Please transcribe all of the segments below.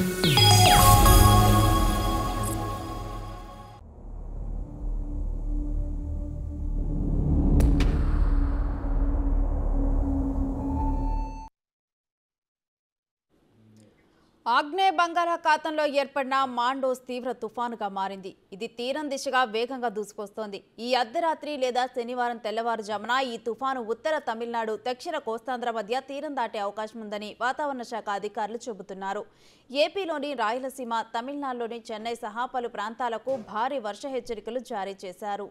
Thank you. ఆగ్నేయ బంగాళాఖాతంలో ఏర్పడిన మాండోస్ తీవ్ర తుఫానుగా మారింది ఇది తీరం దిశగా వేగంగా దూసుకొస్తోంది ఈ అర్ధరాత్రి లేదా శనివారం తెల్లవారుజామున ఈ తుఫాను ఉత్తర తమిళనాడు దక్షిణ కోస్తాంధ్ర మధ్య తీరం దాటే అవకాశం ఉందని వాతావరణ శాఖ అధికారులు చెబుతున్నారు ఏపీలోని రాయలసీమ తమిళనాడులోని చెన్నై సహా పలు ప్రాంతాలకు భారీ వర్ష హెచ్చరికలు జారీ చేశారు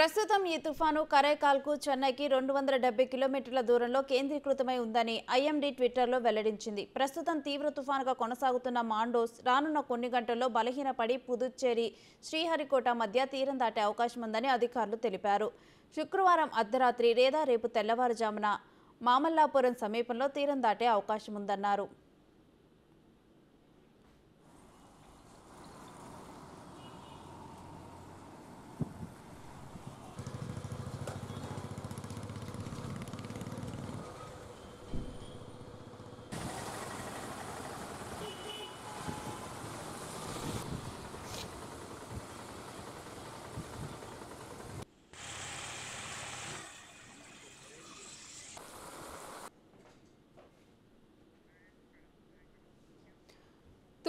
ప్రస్తుతం ఈ తుఫాను కరైకాల్కు చెన్నైకి రెండు వందల డెబ్బై కిలోమీటర్ల దూరంలో కేంద్రీకృతమై ఉందని ఐఎండీ ట్విట్టర్లో వెల్లడించింది ప్రస్తుతం తీవ్ర తుఫానుగా కొనసాగుతున్న మాండోస్ రానున్న కొన్ని గంటల్లో బలహీనపడి పుదుచ్చేరి శ్రీహరికోట మధ్య తీరం దాటే అవకాశం ఉందని అధికారులు తెలిపారు శుక్రవారం అర్ధరాత్రి లేదా రేపు తెల్లవారుజామున మామల్లాపురం సమీపంలో తీరం దాటే అవకాశం ఉందన్నారు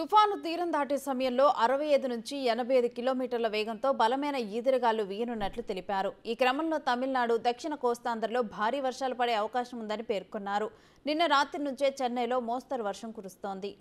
తుఫాను తీరం దాటే సమయంలో అరవై ఐదు నుంచి ఎనభై ఐదు కిలోమీటర్ల వేగంతో బలమైన ఈదురగాలు వీయనున్నట్లు తెలిపారు ఈ క్రమంలో తమిళనాడు దక్షిణ కోస్తాంధ్రలో భారీ వర్షాలు పడే అవకాశం ఉందని పేర్కొన్నారు నిన్న రాత్రి నుంచే చెన్నైలో మోస్తరు వర్షం కురుస్తోంది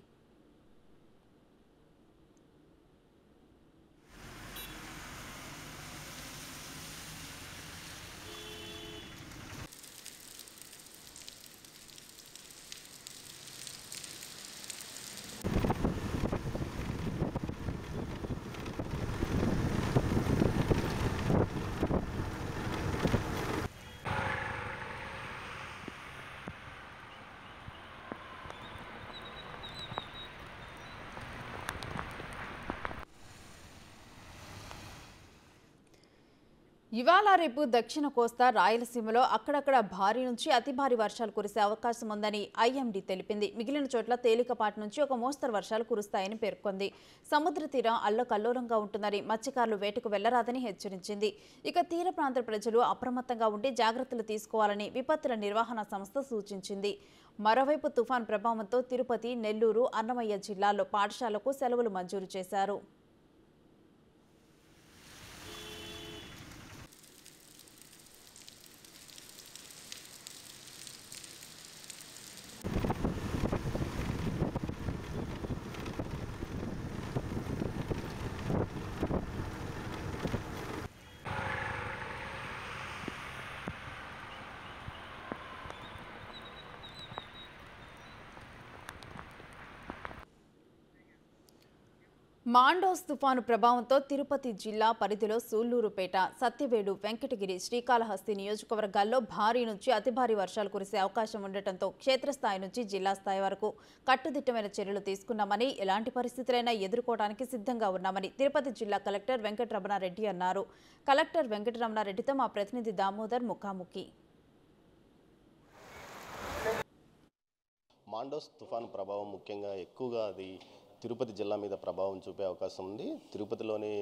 ఇవాళ రేపు దక్షిణ కోస్తా రాయలసీమలో అక్కడక్కడ భారీ నుంచి అతి భారీ వర్షాలు కురిసే అవకాశం ఉందని ఐఎండీ తెలిపింది మిగిలిన చోట్ల తేలికపాటి నుంచి ఒక మోస్తరు వర్షాలు కురుస్తాయని పేర్కొంది సముద్ర తీరం అల్లకల్లోలంగా ఉంటుందని మత్స్యకారులు వేటకు వెళ్లరాదని హెచ్చరించింది ఇక తీర ప్రాంత ప్రజలు అప్రమత్తంగా ఉండి జాగ్రత్తలు తీసుకోవాలని విపత్తుల నిర్వహణ సంస్థ సూచించింది మరోవైపు తుఫాన్ ప్రభావంతో తిరుపతి నెల్లూరు అన్నమయ్య జిల్లాల్లో పాఠశాలకు సెలవులు మంజూరు చేశారు మాండోస్ తుఫాను ప్రభావంతో తిరుపతి జిల్లా పరిధిలో సూళ్లూరుపేట సత్యవేడు వెంకటగిరి శ్రీకాళహస్తి నియోజకవర్గాల్లో భారీ నుంచి అతి భారీ వర్షాలు కురిసే అవకాశం ఉండటంతో క్షేత్రస్థాయి నుంచి జిల్లా స్థాయి వరకు కట్టుదిట్టమైన చర్యలు తీసుకున్నామని ఎలాంటి పరిస్థితులైనా ఎదుర్కోవడానికి సిద్ధంగా ఉన్నామని తిరుపతి జిల్లా కలెక్టర్ వెంకటరమణారెడ్డి అన్నారు కలెక్టర్ వెంకటరమణారెడ్డితో మా ప్రతినిధి దామోదర్ ముఖాముఖి మాండోస్ తుఫాను ప్రభావం ముఖ్యంగా ఎక్కువగా అది తిరుపతి జిల్లా మీద ప్రభావం చూపే అవకాశం ఉంది తిరుపతిలోని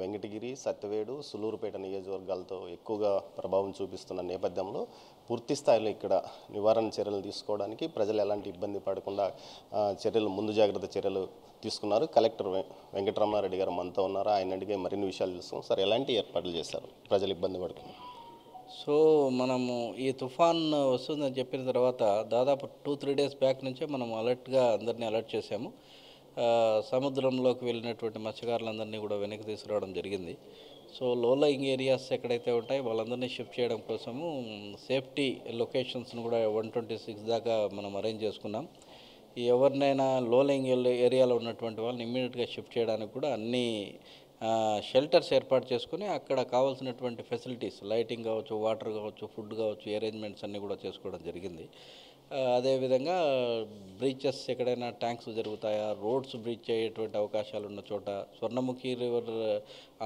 వెంకటగిరి సత్యవేడు సులూరుపేట నియోజకవర్గాలతో ఎక్కువగా ప్రభావం చూపిస్తున్న నేపథ్యంలో పూర్తి స్థాయిలో ఇక్కడ నివారణ చర్యలు తీసుకోవడానికి ప్రజలు ఎలాంటి ఇబ్బంది పడకుండా చర్యలు ముందు జాగ్రత్త చర్యలు తీసుకున్నారు కలెక్టర్ వెంకటరమణారెడ్డి గారు మనతో ఉన్నారు ఆయన అడిగే మరిన్ని విషయాలు తెలుసుకున్నాం సార్ ఎలాంటి ఏర్పాట్లు చేశారు ప్రజలు ఇబ్బంది పడకుండా సో మనము ఈ తుఫాన్ వస్తుందని చెప్పిన తర్వాత దాదాపు టూ త్రీ డేస్ బ్యాక్ నుంచే మనం అలర్ట్గా అందరినీ అలర్ట్ చేసాము సముద్రంలోకి వెళ్ళినటువంటి మత్స్యకారులందరినీ కూడా వెనక్కి తీసుకురావడం జరిగింది సో లో లయింగ్ ఏరియాస్ ఎక్కడైతే ఉంటాయో వాళ్ళందరినీ షిఫ్ట్ చేయడం కోసము సేఫ్టీ లొకేషన్స్ను కూడా వన్ ట్వంటీ సిక్స్ దాకా మనం అరేంజ్ చేసుకున్నాం ఎవరినైనా లో లయింగ్ ఏరియాలో ఉన్నటువంటి వాళ్ళని ఇమ్మీడియట్గా షిఫ్ట్ చేయడానికి కూడా అన్ని షెల్టర్స్ ఏర్పాటు చేసుకుని అక్కడ కావాల్సినటువంటి ఫెసిలిటీస్ లైటింగ్ కావచ్చు వాటర్ కావచ్చు ఫుడ్ కావచ్చు అరేంజ్మెంట్స్ అన్నీ కూడా చేసుకోవడం జరిగింది అదేవిధంగా బ్రీచెస్ ఎక్కడైనా ట్యాంక్స్ జరుగుతాయా రోడ్స్ బ్రీచ్ అయ్యేటువంటి అవకాశాలు ఉన్న చోట స్వర్ణముఖి రివర్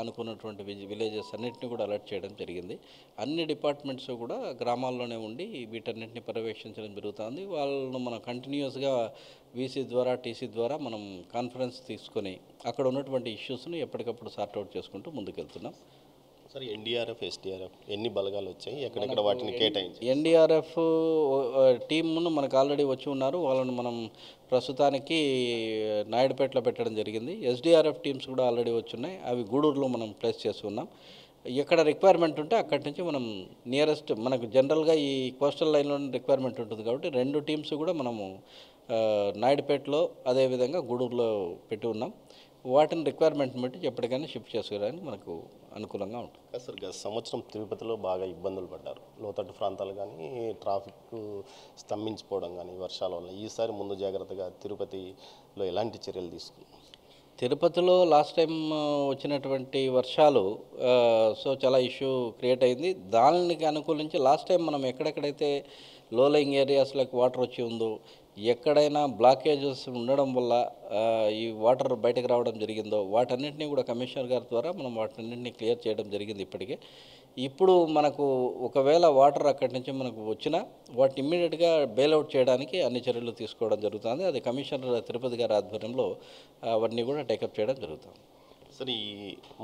అనుకున్నటువంటి విలేజెస్ అన్నింటినీ కూడా అలర్ట్ చేయడం జరిగింది అన్ని డిపార్ట్మెంట్స్ కూడా గ్రామాల్లోనే ఉండి వీటన్నింటినీ పర్యవేక్షించడం జరుగుతుంది వాళ్ళను మనం కంటిన్యూస్గా వీసీ ద్వారా టీసీ ద్వారా మనం కాన్ఫరెన్స్ తీసుకొని అక్కడ ఉన్నటువంటి ఇష్యూస్ను ఎప్పటికప్పుడు సార్ట్అవుట్ చేసుకుంటూ ముందుకెళ్తున్నాం ఎన్డీఆర్ఎఫ్ ఎస్డీఆర్ఎఫ్ ఎన్ని బలగాలు వచ్చాయి ఎక్కడెక్కడ వాటిని కేటాయించి ఎన్డీఆర్ఎఫ్ టీమ్ను మనకు ఆల్రెడీ వచ్చి ఉన్నారు వాళ్ళని మనం ప్రస్తుతానికి నాయుడుపేటలో పెట్టడం జరిగింది ఎస్డీఆర్ఎఫ్ టీమ్స్ కూడా ఆల్రెడీ వచ్చున్నాయి అవి గూడూరులో మనం ప్లేస్ చేస్తున్నాం ఎక్కడ రిక్వైర్మెంట్ ఉంటే అక్కడి నుంచి మనం నియరెస్ట్ మనకు జనరల్గా ఈ కోస్టల్ లైన్లో రిక్వైర్మెంట్ ఉంటుంది కాబట్టి రెండు టీమ్స్ కూడా మనము నాయుడుపేటలో అదేవిధంగా గూడూరులో పెట్టి ఉన్నాం వాటిని రిక్వైర్మెంట్ బట్టి ఎప్పటికైనా షిఫ్ట్ చేసుకోవడానికి మనకు అనుకూలంగా ఉంటుంది సార్ గత సంవత్సరం తిరుపతిలో బాగా ఇబ్బందులు పడ్డారు లోతట్టు ప్రాంతాలు కానీ ట్రాఫిక్ స్తంభించిపోవడం కానీ వర్షాల వల్ల ఈసారి ముందు జాగ్రత్తగా తిరుపతిలో ఎలాంటి చర్యలు తీసుకున్నాం తిరుపతిలో లాస్ట్ టైం వచ్చినటువంటి వర్షాలు సో చాలా ఇష్యూ క్రియేట్ అయింది దానికి అనుకూలించి లాస్ట్ టైం మనం ఎక్కడెక్కడైతే లో లోలయింగ్ ఏరియాస్లోకి వాటర్ వచ్చి ఉందో ఎక్కడైనా బ్లాకేజెస్ ఉండడం వల్ల ఈ వాటర్ బయటకు రావడం జరిగిందో వాటన్నింటినీ కూడా కమిషనర్ గారి ద్వారా మనం వాటన్నింటినీ క్లియర్ చేయడం జరిగింది ఇప్పటికే ఇప్పుడు మనకు ఒకవేళ వాటర్ అక్కడి నుంచి మనకు వచ్చినా వాటిని ఇమ్మీడియట్గా బెయిల్అవుట్ చేయడానికి అన్ని చర్యలు తీసుకోవడం జరుగుతుంది అది కమిషనర్ తిరుపతి గారి ఆధ్వర్యంలో అవన్నీ కూడా టేకప్ చేయడం జరుగుతుంది సార్ ఈ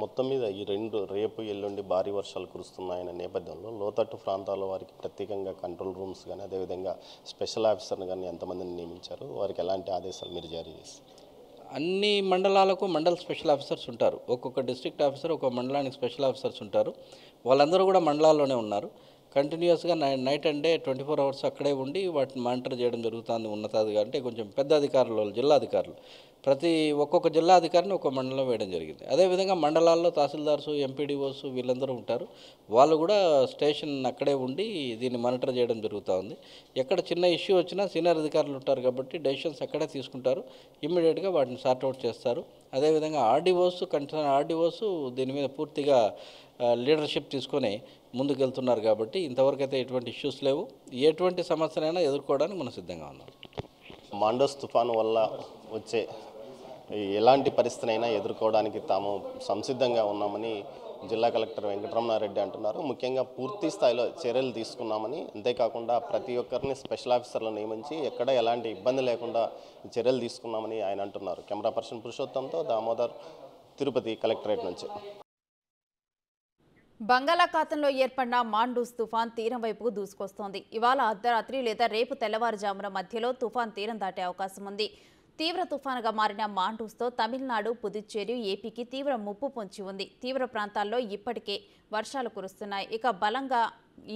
మొత్తం మీద ఈ రెండు రేపు ఎల్లుండి భారీ వర్షాలు కురుస్తున్నాయనే నేపథ్యంలో లోతట్టు ప్రాంతాల వారికి ప్రత్యేకంగా కంట్రోల్ రూమ్స్ కానీ అదేవిధంగా స్పెషల్ ఆఫీసర్ని కానీ ఎంతమందిని నియమించారు వారికి ఎలాంటి ఆదేశాలు మీరు జారీ చేస్తారు అన్ని మండలాలకు మండల స్పెషల్ ఆఫీసర్స్ ఉంటారు ఒక్కొక్క డిస్ట్రిక్ట్ ఆఫీసర్ ఒక్కొక్క మండలానికి స్పెషల్ ఆఫీసర్స్ ఉంటారు వాళ్ళందరూ కూడా మండలాల్లోనే ఉన్నారు కంటిన్యూస్గా night and day twenty four hours అక్కడే ఉండి వాటిని మానిటర్ చేయడం జరుగుతుంది ఉన్నతాధికారులు అంటే కొంచెం పెద్ద అధికారులు జిల్లా అధికారులు ప్రతి ఒక్కొక్క జిల్లా అధికారిని ఒక్కొక్క మండలం వేయడం జరిగింది అదేవిధంగా మండలాల్లో తహసీల్దార్స్ ఎంపీడీఓస్ వీళ్ళందరూ ఉంటారు వాళ్ళు కూడా స్టేషన్ అక్కడే ఉండి దీన్ని మానిటర్ చేయడం జరుగుతూ ఉంది ఎక్కడ చిన్న ఇష్యూ వచ్చినా సీనియర్ అధికారులు ఉంటారు కాబట్టి డెసిషన్స్ అక్కడే తీసుకుంటారు ఇమ్మీడియట్గా వాటిని సార్ట్అవుట్ చేస్తారు అదేవిధంగా ఆర్డీఓస్ కంటిన్యూ ఆర్డీఓస్ దీని మీద పూర్తిగా లీడర్షిప్ తీసుకొని ముందుకెళ్తున్నారు కాబట్టి ఇంతవరకు అయితే ఎటువంటి ఇష్యూస్ లేవు ఎటువంటి సమస్యనైనా ఎదుర్కోవడానికి మనం సిద్ధంగా ఉన్నాం మాండోస్ తుఫాను వల్ల వచ్చే ఎలాంటి పరిస్థితినైనా ఎదుర్కోవడానికి తాము సంసిద్ధంగా ఉన్నామని జిల్లా కలెక్టర్ వెంకటరమణారెడ్డి అంటున్నారు ముఖ్యంగా పూర్తి స్థాయిలో చర్యలు తీసుకున్నామని అంతేకాకుండా ప్రతి ఒక్కరిని స్పెషల్ ఆఫీసర్లు నియమించి ఎక్కడ ఎలాంటి ఇబ్బంది లేకుండా చర్యలు తీసుకున్నామని ఆయన అంటున్నారు కెమెరా పర్సన్ పురుషోత్తంతో దామోదర్ తిరుపతి కలెక్టరేట్ నుంచి బంగాళాఖాతంలో ఏర్పడిన మాండూస్ తుఫాన్ తీరం వైపుకు దూసుకొస్తోంది ఇవాళ అర్ధరాత్రి లేదా రేపు తెల్లవారుజామున మధ్యలో తుఫాన్ తీరం దాటే అవకాశం ఉంది తీవ్ర తుఫానుగా మారిన మాండూస్తో తమిళనాడు పుదుచ్చేరి ఏపీకి తీవ్ర ముప్పు పొంచి ఉంది తీవ్ర ప్రాంతాల్లో ఇప్పటికే వర్షాలు కురుస్తున్నాయి ఇక బలంగా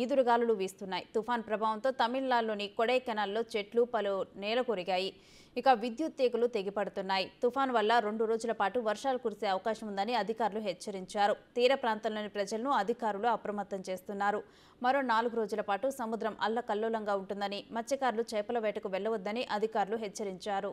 ఈదురుగాలులు వీస్తున్నాయి తుఫాన్ ప్రభావంతో తమిళనాడులోని కొడైకెనాల్లో చెట్లు పలు నేలకొరిగాయి ఇక విద్యుత్ తీగలు తెగిపడుతున్నాయి తుఫాన్ వల్ల రెండు రోజుల పాటు వర్షాలు కురిసే అవకాశం ఉందని అధికారులు హెచ్చరించారు తీర ప్రాంతంలోని ప్రజలను అధికారులు అప్రమత్తం చేస్తున్నారు మరో నాలుగు రోజుల పాటు సముద్రం అల్లకల్లోలంగా ఉంటుందని మత్స్యకారులు చేపల వేటకు వెళ్లవద్దని అధికారులు హెచ్చరించారు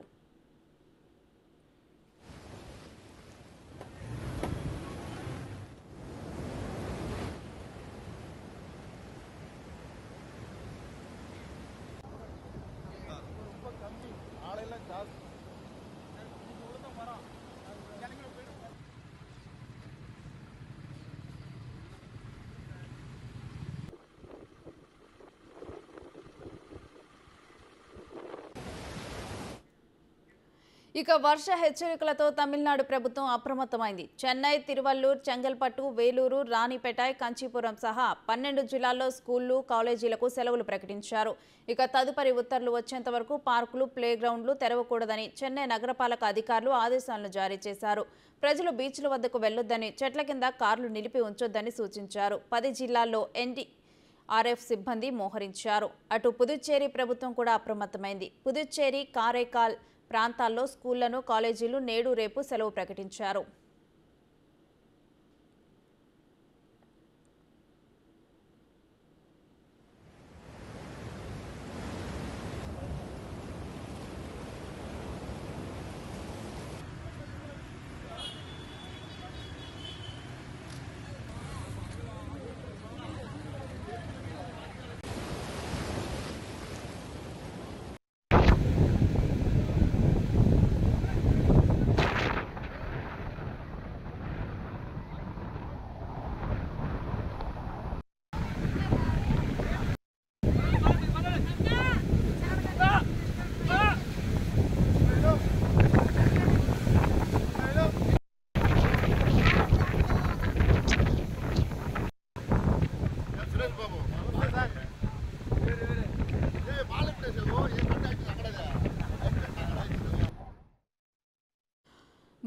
ఇక వర్ష హెచ్చరికలతో తమిళనాడు ప్రభుత్వం అప్రమత్తమైంది చెన్నై తిరువల్లూర్ చెంగల్పట్టు వేలూరు రాణిపేట కంచీపురం సహా పన్నెండు జిల్లాల్లో స్కూళ్లు కాలేజీలకు సెలవులు ప్రకటించారు ఇక తదుపరి ఉత్తర్వులు వచ్చేంత వరకు పార్కులు గ్రౌండ్లు తెరవకూడదని చెన్నై నగరపాలక అధికారులు ఆదేశాలను జారీ చేశారు ప్రజలు బీచ్ల వద్దకు వెళ్లొద్దని చెట్ల కింద కార్లు నిలిపి ఉంచొద్దని సూచించారు పది జిల్లాల్లో ఎన్టీ ఆర్ఎఫ్ సిబ్బంది మోహరించారు అటు పుదుచ్చేరి ప్రభుత్వం కూడా అప్రమత్తమైంది పుదుచ్చేరి కారైకాల్ ప్రాంతాల్లో స్కూళ్లను కాలేజీలు నేడు రేపు సెలవు ప్రకటించారు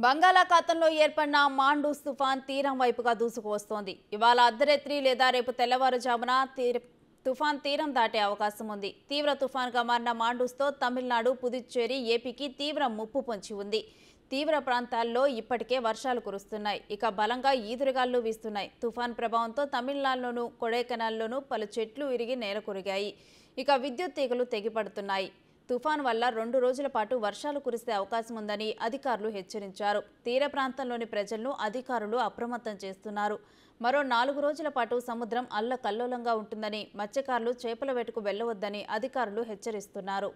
బంగాళాఖాతంలో ఏర్పడిన మాండూస్ తుఫాన్ తీరం వైపుగా దూసుకువస్తోంది ఇవాళ అర్ధరాత్రి లేదా రేపు తెల్లవారుజామున తీర తుఫాన్ తీరం దాటే అవకాశం ఉంది తీవ్ర తుఫాన్గా మారిన మాండూస్తో తమిళనాడు పుదుచ్చేరి ఏపీకి తీవ్ర ముప్పు పొంచి ఉంది తీవ్ర ప్రాంతాల్లో ఇప్పటికే వర్షాలు కురుస్తున్నాయి ఇక బలంగా ఈదురుగాళ్లు వీస్తున్నాయి తుఫాన్ ప్రభావంతో తమిళనాడులోనూ కొడైకెనాల్లోనూ పలు చెట్లు విరిగి నేల కొరిగాయి ఇక విద్యుత్ తీగలు తెగిపడుతున్నాయి తుఫాన్ వల్ల రెండు రోజుల పాటు వర్షాలు కురిసే అవకాశం ఉందని అధికారులు హెచ్చరించారు తీర ప్రాంతంలోని ప్రజలను అధికారులు అప్రమత్తం చేస్తున్నారు మరో నాలుగు రోజుల పాటు సముద్రం అల్లకల్లోలంగా ఉంటుందని మత్స్యకారులు చేపల వేటకు వెళ్లవద్దని అధికారులు హెచ్చరిస్తున్నారు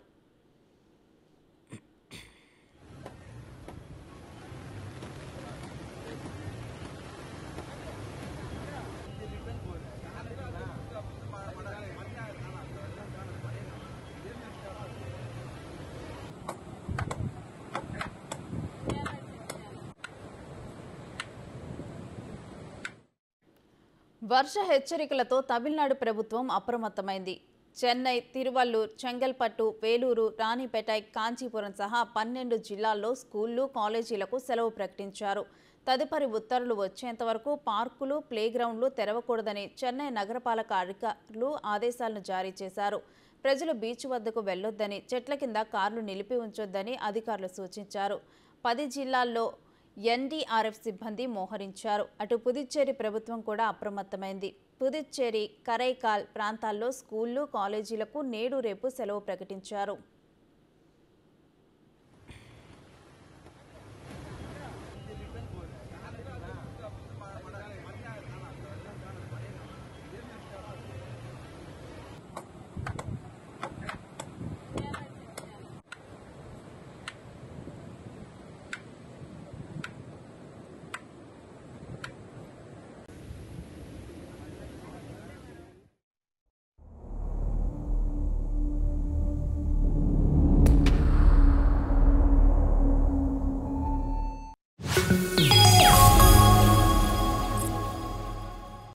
వర్ష హెచ్చరికలతో తమిళనాడు ప్రభుత్వం అప్రమత్తమైంది చెన్నై తిరువల్లూర్ చెంగల్పట్టు వేలూరు రాణిపేటై కాంచీపురం సహా పన్నెండు జిల్లాల్లో స్కూళ్లు కాలేజీలకు సెలవు ప్రకటించారు తదుపరి ఉత్తర్వులు వచ్చేంత వరకు పార్కులు ప్లేగ్రౌండ్లు తెరవకూడదని చెన్నై నగరపాలక అధికారులు ఆదేశాలను జారీ చేశారు ప్రజలు బీచ్ వద్దకు వెళ్లొద్దని చెట్ల కింద కార్లు నిలిపి ఉంచొద్దని అధికారులు సూచించారు పది జిల్లాల్లో ఎన్డీఆర్ఎఫ్ సిబ్బంది మోహరించారు అటు పుదుచ్చేరి ప్రభుత్వం కూడా అప్రమత్తమైంది పుదుచ్చేరి కరైకాల్ ప్రాంతాల్లో స్కూళ్లు కాలేజీలకు నేడు రేపు సెలవు ప్రకటించారు